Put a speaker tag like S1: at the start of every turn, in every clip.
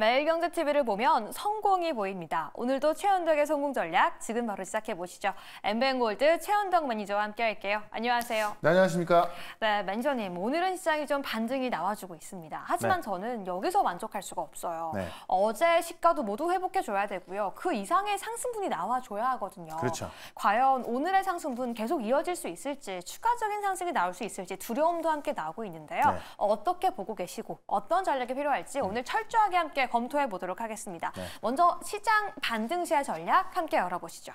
S1: 매일경제TV를 보면 성공이 보입니다. 오늘도 최현덕의 성공 전략 지금 바로 시작해 보시죠. m b n 골드 최현덕 매니저와 함께 할게요. 안녕하세요.
S2: 네, 안녕하십니까?
S1: 네, 매니저님. 오늘은 시장이 좀 반등이 나와주고 있습니다. 하지만 네. 저는 여기서 만족할 수가 없어요. 네. 어제 시가도 모두 회복해 줘야 되고요. 그 이상의 상승분이 나와줘야 하거든요. 그렇죠. 과연 오늘의 상승분 계속 이어질 수 있을지 추가적인 상승이 나올 수 있을지 두려움도 함께 나오고 있는데요. 네. 어떻게 보고 계시고 어떤 전략이 필요할지 오늘 철저하게 함께 검토해 보도록 하겠습니다. 네. 먼저 시장 반등시의 전략 함께 열어보시죠.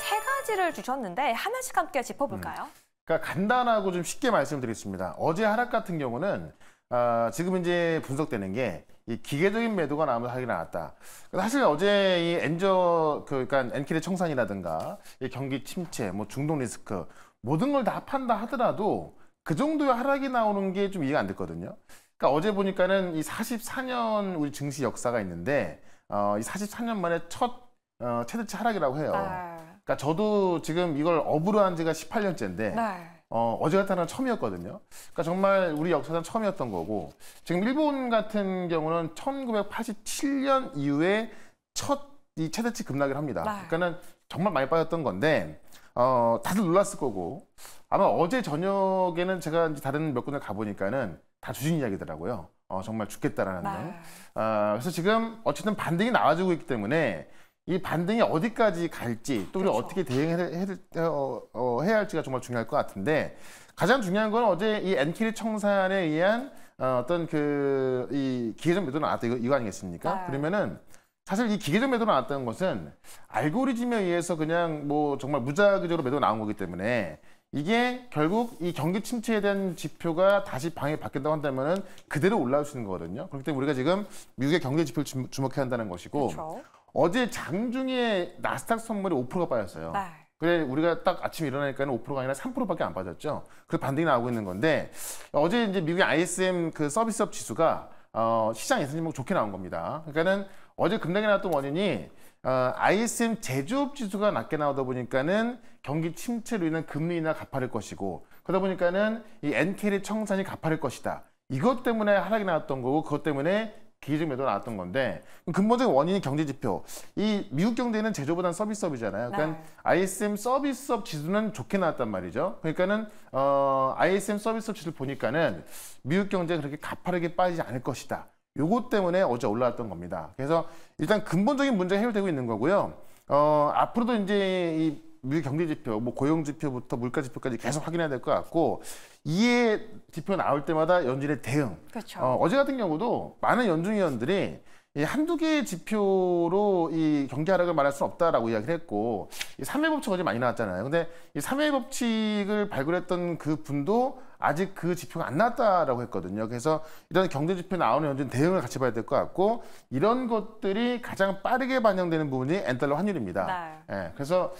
S1: 세 가지를 주셨는데 하나씩 함께 짚어볼까요? 음.
S2: 그러니까 간단하고 좀 쉽게 말씀드리겠습니다. 어제 하락 같은 경우는 어, 지금 이제 분석되는 게이 기계적인 매도가 나무 하기 나왔다. 사실 어제 이 엔저 그, 그러니까 엔킬의 청산이라든가 이 경기 침체, 뭐 중동 리스크 모든 걸 다 판다 하더라도 그 정도의 하락이 나오는 게 좀 이해가 안 됐거든요. 그러니까 어제 보니까는 이 44년 우리 증시 역사가 있는데 어, 이 44년 만에 첫 어, 최대치 하락이라고 해요. 네. 그러니까 저도 지금 이걸 업으로 한 지가 18년째인데 네. 어, 어제 같은 날 처음이었거든요. 그러니까 정말 우리 역사상 처음이었던 거고 지금 일본 같은 경우는 1987년 이후에 첫 이 최대치 급락을 합니다. 네. 그러니까는 정말 많이 빠졌던 건데 어, 다들 놀랐을 거고 아마 어제 저녁에는 제가 이제 다른 몇 군데 가보니까는 다 주식 이야기더라고요. 어, 정말 죽겠다라는 네. 등. 아, 어, 그래서 지금 어쨌든 반등이 나와주고 있기 때문에 이 반등이 어디까지 갈지 또우리 그렇죠. 어떻게 대응해야 어, 어, 해야 할지가 정말 중요할 것 같은데 가장 중요한 건 어제 이 엔키리 청산에 의한 어, 어떤 그 이 기계적 매도 나왔다 이거, 이거 아니겠습니까? 네. 그러면은 사실 이 기계적 매도 나왔다는 것은 알고리즘에 의해서 그냥 뭐 정말 무작위적으로 매도 나온 거기 때문에 이게 결국 이 경기 침체에 대한 지표가 다시 방해 받겠다고 한다면 그대로 올라올 수 있는 거거든요. 그렇기 때문에 우리가 지금 미국의 경제 지표를 주목해야 한다는 것이고 그렇죠. 어제 장중에 나스닥 선물이 5%가 빠졌어요. 네. 그래 우리가 딱 아침에 일어나니까 는 5%가 아니라 3%밖에 안 빠졌죠. 그래 반등이 나오고 있는 건데 어제 이제 미국의 ISM 그 서비스업 지수가 어, 시장 예상치보 좋게 나온 겁니다. 그러니까는 어제 급락이 나왔던 원인이 어, ISM 제조업 지수가 낮게 나오다 보니까는 경기 침체로 인한 금리 인하 가파를 것이고 그러다 보니까는 이엔케의 청산이 가파를 것이다. 이것 때문에 하락이 나왔던 거고 그것 때문에 기계적 매도 나왔던 건데 근본적인 원인이 경제 지표. 이 미국 경제는 제조보다는 서비스업이잖아요. 그러니까 네. ISM 서비스업 지수는 좋게 나왔단 말이죠. 그러니까는 어, ISM 서비스업 지수를 보니까는 미국 경제 그렇게 가파르게 빠지지 않을 것이다. 요것 때문에 어제 올라왔던 겁니다. 그래서 일단 근본적인 문제가 해결되고 있는 거고요. 어, 앞으로도 이제 이 미국 경제 지표, 뭐 고용 지표부터 물가 지표까지 계속 확인해야 될 것 같고 이에 지표 나올 때마다 연준의 대응. 그렇죠. 어, 제 같은 경우도 많은 연준 위원들이 이 한두 개의 지표로 이 경제 하락을 말할 수는 없다라고 이야기를 했고 이 3회 법칙 어제 많이 나왔잖아요. 근데 이 3회 법칙을 발굴했던 그 분도 아직 그 지표가 안 나왔다라고 했거든요. 그래서 이런 경제 지표 나오는 연 대응을 같이 봐야 될 것 같고 이런 것들이 가장 빠르게 반영되는 부분이 엔달러 환율입니다. 네. 예, 그래서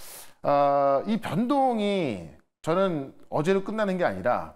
S2: 어, 이 변동이 저는 어제로 끝나는 게 아니라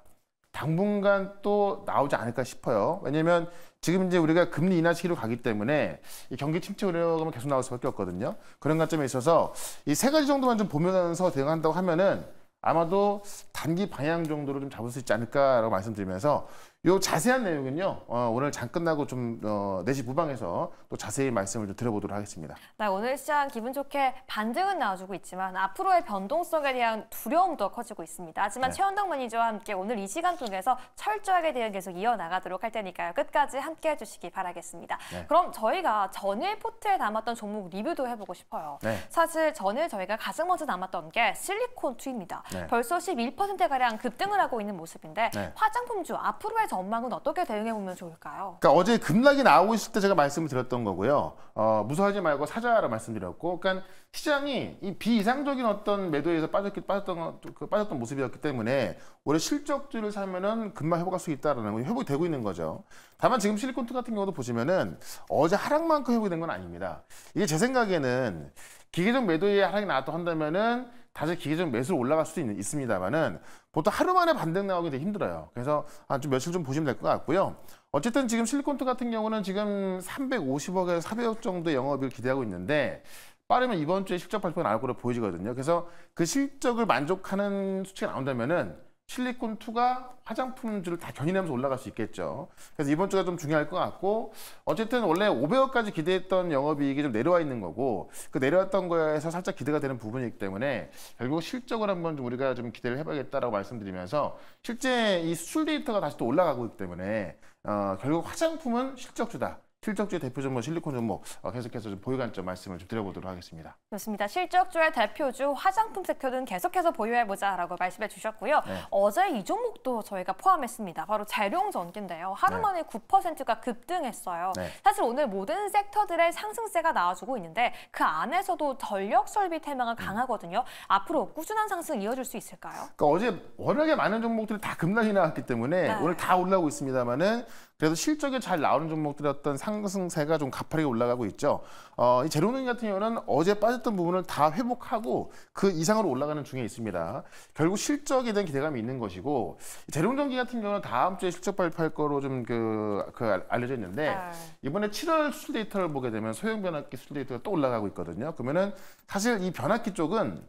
S2: 당분간 또 나오지 않을까 싶어요. 왜냐하면 지금 이제 우리가 금리 인하 시기로 가기 때문에 이 경기 침체 우려감은 계속 나올 수밖에 없거든요. 그런 관점에 있어서 이 세 가지 정도만 좀 보면서 대응한다고 하면은 아마도 단기 방향 정도로 좀 잡을 수 있지 않을까라고 말씀드리면서 요 자세한 내용은요 어, 오늘 장 끝나고 좀 어, 내시부방에서또 자세히 말씀을 좀 드려보도록 하겠습니다.
S1: 네, 오늘 시장 기분 좋게 반등은 나와주고 있지만 앞으로의 변동성에 대한 두려움도 커지고 있습니다. 하지만 네. 최원덕 매니저와 함께 오늘 이 시간 통해서 철저하게 대응 계속 이어나가도록 할 테니까요. 끝까지 함께 해주시기 바라겠습니다. 네. 그럼 저희가 전일 포트에 담았던 종목 리뷰도 해보고 싶어요. 네. 사실 전일 저희가 가장 먼저 담았던 게 실리콘 투입니다. 네. 벌써 11%가량 급등을 하고 있는 모습인데 네. 화장품주 앞으로의 시장에서 엄마는 어떻게 대응해 보면 좋을까요?
S2: 그러니까 어제 급락이 나오고 있을 때 제가 말씀을 드렸던 거고요. 어, 무서워하지 말고 사자라 말씀드렸고, 그러니까 시장이 이 비이상적인 어떤 매도에서 빠졌기, 빠졌던 그 빠졌던 모습이었기 때문에 올해 실적주를 사면은 금방 회복할 수 있다라는 거 뭐 회복이 되고 있는 거죠. 다만 지금 실리콘투 같은 경우도 보시면은 어제 하락만큼 회복이 된 건 아닙니다. 이게 제 생각에는 기계적 매도에 하락이 나왔다 한다면은 다시 기계적 매수 올라갈 수도 있, 있습니다만은 보통 하루 만에 반등 나오기 되게 힘들어요. 그래서 한좀 며칠 좀 보시면 될 것 같고요. 어쨌든 지금 실리콘트 같은 경우는 지금 350억에서 400억 정도 영업을 기대하고 있는데 빠르면 이번 주에 실적 발표 나올 거로 보여지거든요. 그래서 그 실적을 만족하는 수치가 나온다면은 실리콘2가 화장품들을 다 견인하면서 올라갈 수 있겠죠. 그래서 이번 주가 좀 중요할 것 같고 어쨌든 원래 500억까지 기대했던 영업이익이 좀 내려와 있는 거고 그 내려왔던 거에서 살짝 기대가 되는 부분이기 때문에 결국 실적을 한번 좀 우리가 좀 기대를 해봐야겠다라고 말씀드리면서 실제 이 수출 데이터가 다시 또 올라가고 있기 때문에 어, 결국 화장품은 실적주다. 실적주의 대표 종목 실리콘 종목 어, 계속해서 좀 보유 관점 말씀을 좀 드려보도록 하겠습니다.
S1: 그렇습니다. 실적주의 대표주 화장품 섹터는 계속해서 보유해보자라고 말씀해 주셨고요. 네. 어제 이 종목도 저희가 포함했습니다. 바로 재룡전기인데요. 하루 만에 9%가 급등했어요. 네. 사실 오늘 모든 섹터들의 상승세가 나와주고 있는데 그 안에서도 전력 설비 테마가 음. 강하거든요. 음. 앞으로 꾸준한 상승 이어질 수 있을까요?
S2: 그러니까 어제 워낙에 많은 종목들이 다 급락이 나왔기 때문에 네. 오늘 다 올라오고 있습니다만은 그래서 실적이 잘 나오는 종목들의 어떤 상승세가 좀 가파르게 올라가고 있죠. 어, 이 제로능 같은 경우는 어제 빠졌던 부분을 다 회복하고 그 이상으로 올라가는 중에 있습니다. 결국 실적에 대한 기대감이 있는 것이고 재로전기 같은 경우는 다음 주에 실적 발표할 거로 좀 그 그, 그 알려져 있는데 아. 이번에 7월 수출 데이터를 보게 되면 소형 변압기 수출 데이터가 또 올라가고 있거든요. 그러면은 사실 이 변압기 쪽은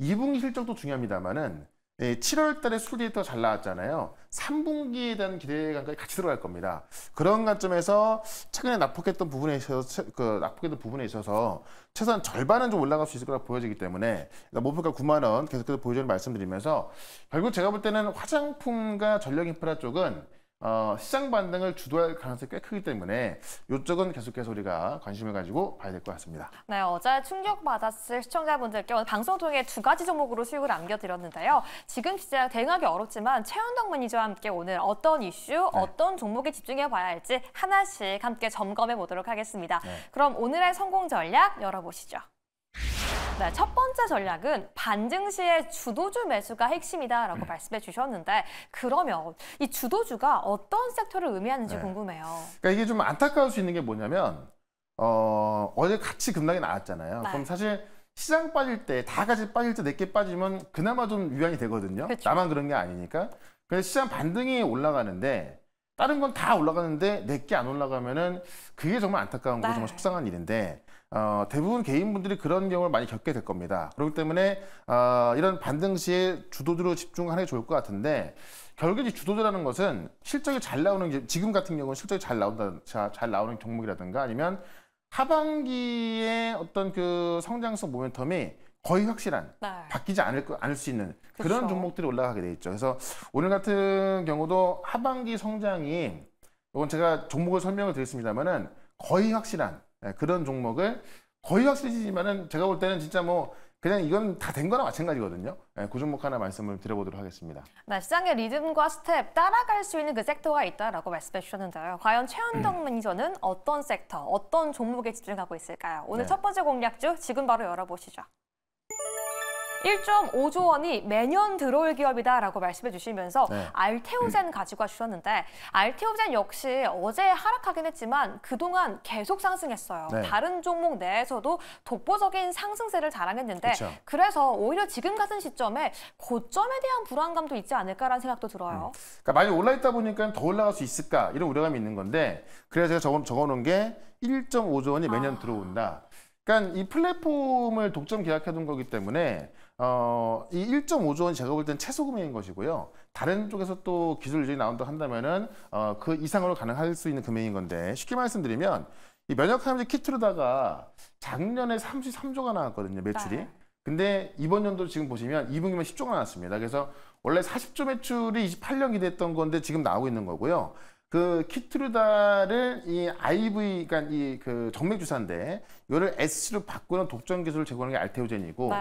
S2: 2분기 실적도 중요합니다만은 7월 예, 달에 수출이 더잘 나왔잖아요. 3분기에 대한 기대감까지 같이 들어갈 겁니다. 그런 관점에서 최근에 낙폭했던 부분에 있어서 그 낙폭했던 부분에 있어서 최소한 절반은 좀 올라갈 수 있을 거라 고 보여지기 때문에 목표가 9만 원 계속해서 보여주는 말씀드리면서 결국 제가 볼 때는 화장품과 전력 인프라 쪽은 어, 시장 반등을 주도할 가능성이 꽤 크기 때문에 이쪽은 계속해서 우리가 관심을 가지고 봐야 될 것 같습니다.
S1: 네, 어제 충격받았을 시청자분들께 오늘 방송 통해 두 가지 종목으로 수익을 남겨드렸는데요. 지금 시장 대응하기 어렵지만 최현덕 매니저와 함께 오늘 어떤 이슈, 네. 어떤 종목에 집중해봐야 할지 하나씩 함께 점검해 보도록 하겠습니다. 네. 그럼 오늘의 성공 전략 열어보시죠. 네, 첫 번째 전략은 반증 시에 주도주 매수가 핵심이다라고 말씀해 주셨는데 그러면 이 주도주가 어떤 섹터를 의미하는지 네. 궁금해요.
S2: 그러니까 이게 좀 안타까울 수 있는 게 뭐냐면 어, 어제 같이 급락이 나왔잖아요. 네. 그럼 사실 시장 빠질 때 다 같이 빠질 때 내게 빠지면 그나마 좀 위안이 되거든요. 그쵸. 나만 그런 게 아니니까. 그래서 시장 반등이 올라가는데 다른 건 다 올라가는데 내게 안 올라가면은 그게 정말 안타까운 거고 네. 정말 속상한 일인데 어, 대부분 개인분들이 그런 경우를 많이 겪게 될 겁니다. 그렇기 때문에 어, 이런 반등 시에 주도주로 집중하는 게 좋을 것 같은데 결국 이 주도주라는 것은 실적이 잘 나오는 지금 같은 경우는 실적이 잘 나온다 잘 나오는 종목이라든가 아니면 하반기에 어떤 그 성장성 모멘텀이 거의 확실한 네. 바뀌지 않을 않을 수 있는 그런 그쵸. 종목들이 올라가게 돼 있죠. 그래서 오늘 같은 경우도 하반기 성장이 이건 제가 종목을 설명을 드렸습니다만은 거의 확실한 예, 그런 종목을 거의 확실해지지만은 제가 볼 때는 진짜 뭐 그냥 이건 다 된 거나 마찬가지거든요. 예, 그 종목 하나 말씀을 드려보도록 하겠습니다.
S1: 네, 시장의 리듬과 스텝, 따라갈 수 있는 그 섹터가 있다라고 말씀해 주셨는데요. 과연 최현동 음. 매니저는 어떤 섹터, 어떤 종목에 집중하고 있을까요? 오늘 네. 첫 번째 공략주 지금 바로 열어보시죠. 1.5조 원이 매년 들어올 기업이다라고 말씀해 주시면서 네. 알테오젠 가지고 와 주셨는데 알테오젠 역시 어제 하락하긴 했지만 그동안 계속 상승했어요. 네. 다른 종목 내에서도 독보적인 상승세를 자랑했는데 그쵸. 그래서 오히려 지금 같은 시점에 고점에 대한 불안감도 있지 않을까라는 생각도 들어요. 음.
S2: 그러니까 많이 올라있다 보니까 더 올라갈 수 있을까 이런 우려감이 있는 건데 그래서 제가 적어, 적어놓은 게 1.5조 원이 매년 아. 들어온다. 그러니까 이 플랫폼을 독점 계약해둔 거기 때문에 어, 이 1.5조 원이 제가 볼 땐 최소금액인 것이고요. 다른 쪽에서 또 기술 유전이 나온다 한다면은 어, 그 이상으로 가능할 수 있는 금액인 건데 쉽게 말씀드리면 이 면역항암제 키트로다가 작년에 33조가 나왔거든요 매출이. 네. 근데 이번 연도 지금 보시면 2분기만 10조가 나왔습니다. 그래서 원래 40조 매출이 28년 기대했던 건데 지금 나오고 있는 거고요. 그 키트루다를 이 IV 그러니까 이그 정맥 주사인데 이거를 S로 바꾸는 독점 기술을 제공하는 게 알테오젠이고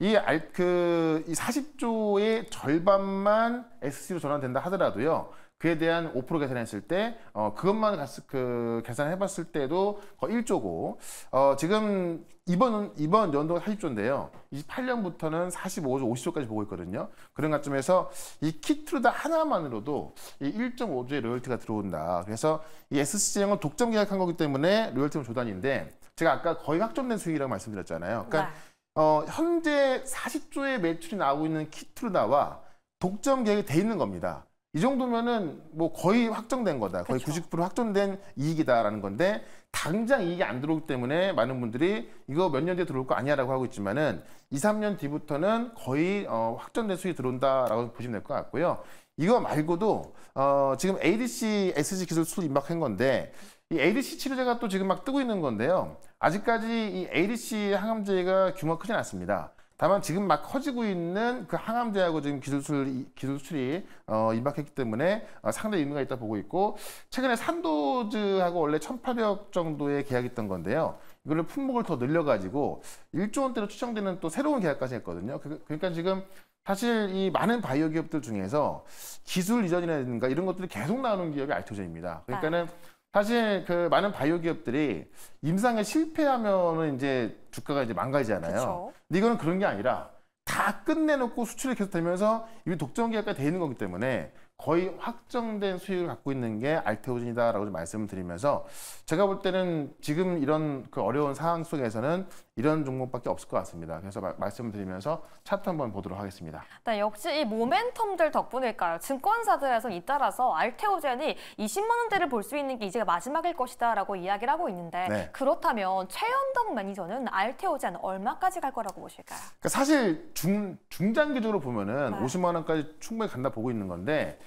S2: 이 알 그 이 40조의 그 절반만 S로 전환된다 하더라도요. 그에 대한 5% 계산했을 때 어, 그것만 그 계산해봤을 때도 거의 1조고 어, 지금 이번 이번 연도가 40조인데요. 28년부터는 45조, 50조까지 보고 있거든요. 그런 관점에서 이 키트루다 하나만으로도 이 1.5조의 로열티가 들어온다. 그래서 이 SCG형은 독점 계약한 거기 때문에 로열티는 조단인데 제가 아까 거의 확정된 수익이라고 말씀드렸잖아요. 그러니까 네. 어, 현재 40조의 매출이 나오고 있는 키트루다와 독점 계약이 돼 있는 겁니다. 이 정도면은 뭐 거의 확정된 거다. 거의 그쵸. 그렇죠. 90% 확정된 이익이다라는 건데 당장 이익이 안 들어오기 때문에 많은 분들이 이거 몇 년 뒤에 들어올 거 아니야라고 하고 있지만은 2, 3년 뒤부터는 거의 어, 확정된 수익이 들어온다라고 보시면 될 것 같고요. 이거 말고도 어, 지금 ADC SG 기술 수술 임박한 건데 이 ADC 치료제가 또 지금 막 뜨고 있는 건데요. 아직까지 이 ADC 항암제가 규모가 크진 않습니다. 다만 지금 막 커지고 있는 그 항암제하고 지금 기술술 기술술이 어, 임박했기 때문에 어, 상당히 의미가 있다 보고 있고 최근에 산도즈하고 원래 1,800억 정도의 계약했던 건데요. 이거를 품목을 더 늘려가지고 1조 원대로 추정되는 또 새로운 계약까지 했거든요. 그, 그러니까 지금 사실 이 많은 바이오 기업들 중에서 기술 이전이라든가 이런 것들이 계속 나오는 기업이 알토제입니다. 그러니까는 아. 사실 그 많은 바이오 기업들이 임상에 실패하면은 이제 주가가 이제 망가지잖아요. 근데 이거는 그런 게 아니라 다 끝내놓고 수출이 계속되면서 이미 독점 계약까지 돼 있는 거기 때문에 거의 확정된 수익을 갖고 있는 게 알테오진이다라고 좀 말씀을 드리면서 제가 볼 때는 지금 이런 그 어려운 상황 속에서는 이런 종목밖에 없을 것 같습니다. 그래서 마, 말씀드리면서 을 차트 한번 보도록 하겠습니다.
S1: 네, 역시 이 모멘텀들 덕분일까요? 증권사들에서 잇따라서 알테오젠이 20만 원대를 볼 수 있는 게 이제 마지막일 것이다 라고 이야기를 하고 있는데 네. 그렇다면 최현덕 매니저는 알테오젠 얼마까지 갈 거라고 보실까요? 그러니까
S2: 사실 중, 중장기적으로 보면 은 네. 50만 원까지 충분히 간다 보고 있는 건데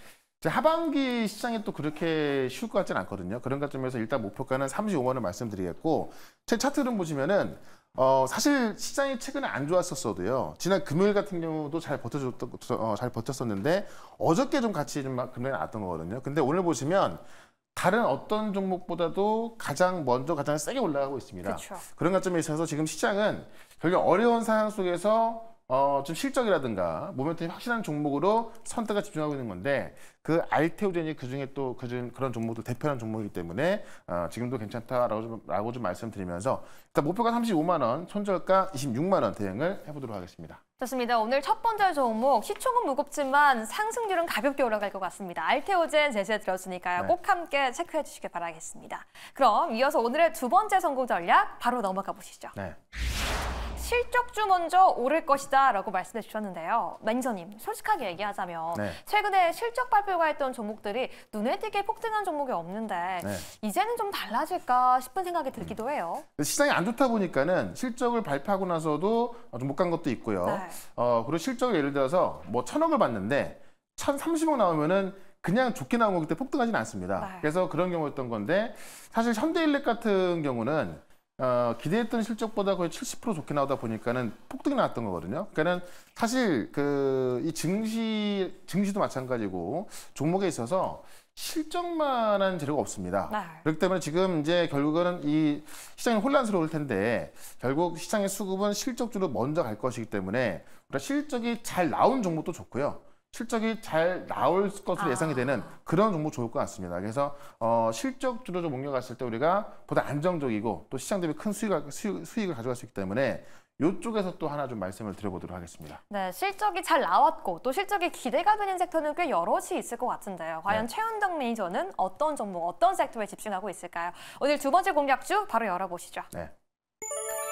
S2: 하반기 시장이 또 그렇게 쉬울 것 같지는 않거든요. 그런 관점에서 일단 목표가는 35만원 말씀드리겠고 제 차트를 보시면은 어 사실 시장이 최근에 안 좋았었어도요. 지난 금요일 같은 경우도 잘 버텨줬던 어, 잘 버텼었는데 어저께 좀 같이 좀 막 금요일에 나왔던 거거든요. 근데 오늘 보시면 다른 어떤 종목보다도 가장 먼저 가장 세게 올라가고 있습니다. 그쵸. 그런 관점에 있어서 지금 시장은 결국 어려운 상황 속에서 어, 좀 실적이라든가 모멘텀이 확실한 종목으로 선택을 집중하고 있는 건데 그 알테오젠이 그중에 또 그중 그런 종목도 대표하 종목이기 때문에 어, 지금도 괜찮다라고 좀, 라고 좀 말씀드리면서 일단 목표가 35만 원, 손절가 26만 원 대응을 해보도록 하겠습니다.
S1: 좋습니다. 오늘 첫 번째 종목 시총은 무겁지만 상승률은 가볍게 올라갈 것 같습니다. 알테오젠 제시해 드렸으니까요. 네. 꼭 함께 체크해 주시길 바라겠습니다. 그럼 이어서 오늘의 두 번째 성공 전략 바로 넘어가 보시죠. 네. 실적주 먼저 오를 것이다 라고 말씀해 주셨는데요. 맨저님, 솔직하게 얘기하자면 네. 최근에 실적 발표가 했던 종목들이 눈에 띄게 폭등한 종목이 없는데 네. 이제는 좀 달라질까 싶은 생각이 들기도 해요.
S2: 시장이 안 좋다 보니까는 실적을 발표하고 나서도 좀 못 간 것도 있고요. 네. 어, 그리고 실적을 예를 들어서 뭐 천억을 봤는데 천삼십억 나오면은 그냥 좋게 나온 거기 때문에 폭등하지는 않습니다. 네. 그래서 그런 경우였던 건데 사실 현대일렉 같은 경우는 어, 기대했던 실적보다 거의 70% 좋게 나오다 보니까는 폭등이 나왔던 거거든요. 그러니까는 사실 그 이 증시 증시도 마찬가지고 종목에 있어서 실적만한 재료가 없습니다. 네. 그렇기 때문에 지금 이제 결국은 이 시장이 혼란스러울 텐데 결국 시장의 수급은 실적주로 먼저 갈 것이기 때문에 실적이 잘 나온 종목도 좋고요. 실적이 잘 나올 것으로 아. 예상이 되는 그런 종목 좋을 것 같습니다. 그래서 어, 실적 주도로 옮겨갔을 때 우리가 보다 안정적이고 또 시장 대비 큰 수익을, 수익을 가져갈 수 있기 때문에 이쪽에서 또 하나 좀 말씀을 드려보도록
S1: 하겠습니다. 네, 실적이 잘 나왔고 또 실적이 기대가 되는 섹터는 꽤 여럿이 있을 것 같은데요. 과연 네. 최은덕 매니저는 어떤 종목, 어떤 섹터에 집중하고 있을까요? 오늘 두 번째 공략주 바로 열어보시죠. 네.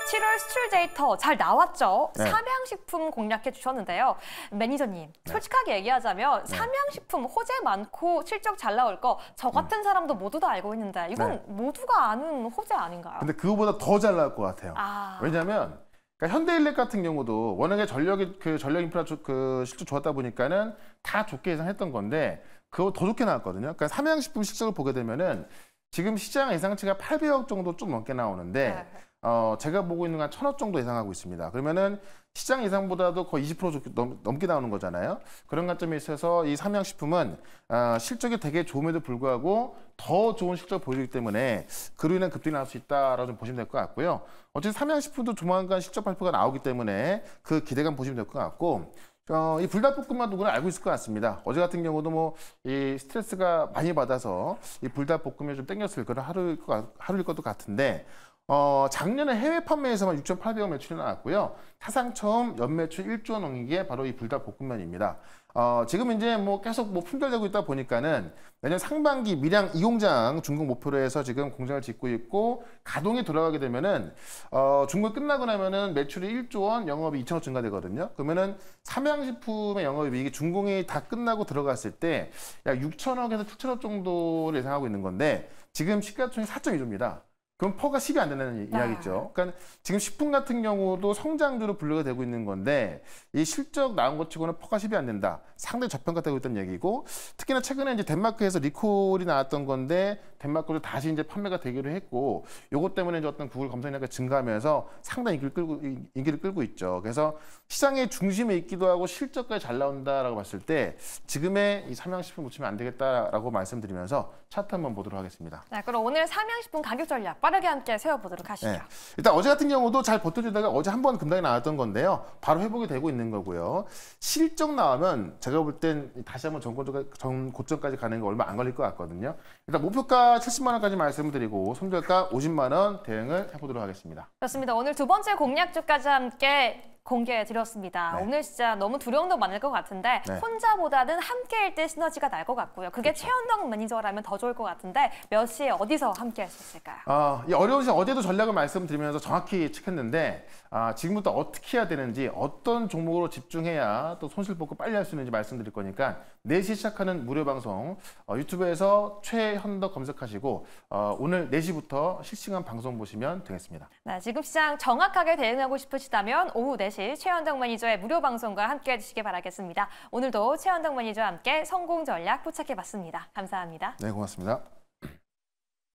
S1: 7월 수출 데이터 잘 나왔죠? 네. 삼양식품 공략해 주셨는데요. 매니저님, 네. 솔직하게 얘기하자면 네. 삼양식품 호재 많고 실적 잘 나올 거저 음. 같은 사람도 모두 다 알고 있는데 이건 네. 모두가 아는 호재 아닌가요? 근데
S2: 그거보다 더 잘 나올 것 같아요. 아... 왜냐하면 그러니까 현대일렉 같은 경우도 워낙에 전력이 그 전력 인프라 그 실적 좋았다 보니까는 다 좋게 예상했던 건데 그거 더 좋게 나왔거든요. 그러니까 삼양식품 실적을 보게 되면은 지금 시장 예상치가 800억 정도 좀 넘게 나오는데 네. 어, 제가 보고 있는 건 천억 정도 예상하고 있습니다. 그러면은 시장 예상보다도 거의 20% 넘, 넘게 나오는 거잖아요. 그런 관점에 있어서 이 삼양식품은 어, 실적이 되게 좋음에도 불구하고 더 좋은 실적을 보여주기 때문에 그로 인한 급등이 나올 수 있다라고 좀 보시면 될 것 같고요. 어쨌든 삼양식품도 조만간 실적 발표가 나오기 때문에 그 기대감 보시면 될 것 같고 어, 이 불닭볶음만 누구나 알고 있을 것 같습니다. 어제 같은 경우도 뭐 이 스트레스가 많이 받아서 이 불닭볶음에 좀 땡겼을 그런 하루일, 것, 하루일 것도 같은데 어, 작년에 해외 판매에서만 6,800억 매출이 나왔고요. 사상 처음 연매출 1조 원인 게 바로 이 불닭 볶음면입니다. 어, 지금 이제 뭐 계속 뭐 품절되고 있다 보니까는 내년 상반기 미량 이공장 중국 목표로 해서 지금 공장을 짓고 있고 가동이 돌아가게 되면은 어, 중국 끝나고 나면은 매출이 1조 원, 영업이 2천억 증가되거든요. 그러면은 삼양식품의 영업이익이 중공이 다 끝나고 들어갔을 때 약 6천억에서 7천억 정도를 예상하고 있는 건데 지금 시가총액 4.2조입니다. 그럼 퍼가 10이 안 된다는 아. 이야기죠. 그러니까 지금 식품 같은 경우도 성장주로 분류가 되고 있는 건데 이 실적 나온 것 치고는 퍼가 10이 안 된다. 상당히 저평가되고 있다는 얘기고 특히나 최근에 이제 덴마크에서 리콜이 나왔던 건데 덴마크로 다시 이제 판매가 되기로 했고 요것 때문에 이제 어떤 구글 검색량이 증가하면서 상당히 인기를 끌고, 인기를 끌고 있죠. 그래서 시장의 중심에 있기도 하고 실적까지 잘 나온다라고 봤을 때 지금의 이 삼양식품 놓치면안 되겠다라고 말씀드리면서 차트 한번 보도록 하겠습니다.
S1: 네, 그럼 오늘 삼양식품 가격 전략 빠르게 함께 세워보도록 하시죠. 네,
S2: 일단 어제 같은 경우도 잘 버텨주다가 어제 한번 금당이 나왔던 건데요. 바로 회복이 되고 있는 거고요. 실적 나오면 제가 볼 땐 다시 한번 정권 전 고점까지 가는 게 얼마 안 걸릴 것 같거든요. 일단 목표가 70만 원까지 말씀드리고 손절가 50만 원 대응을 해보도록 하겠습니다.
S1: 그렇습니다. 오늘 두 번째 공략주까지 함께 공개해드렸습니다. 네. 오늘 진짜 너무 두려움도 많을 것 같은데 네. 혼자보다는 함께일 때 시너지가 날 것 같고요. 그게 그렇죠. 최연덕 매니저라면 더 좋을 것 같은데 몇 시에 어디서 함께할 수 있을까요?
S2: 아, 이 어려운 시 어제도 전략을 말씀드리면서 정확히 측했는데 아, 지금부터 어떻게 해야 되는지 어떤 종목으로 집중해야 또 손실 보고 빨리 할 수 있는지 말씀드릴 거니까 4시 시작하는 무료 방송 어, 유튜브에서 최현덕 검색하시고 어, 오늘 4시부터 실시간 방송 보시면 되겠습니다.
S1: 네, 지금 시장 정확하게 대응하고 싶으시다면 오후 4시 주실 최현정 매니저의 무료 방송과 함께 해주시기 바라겠습니다. 오늘도 최현정 매니저와 함께 성공 전략 포착해봤습니다. 감사합니다.
S2: 네, 고맙습니다.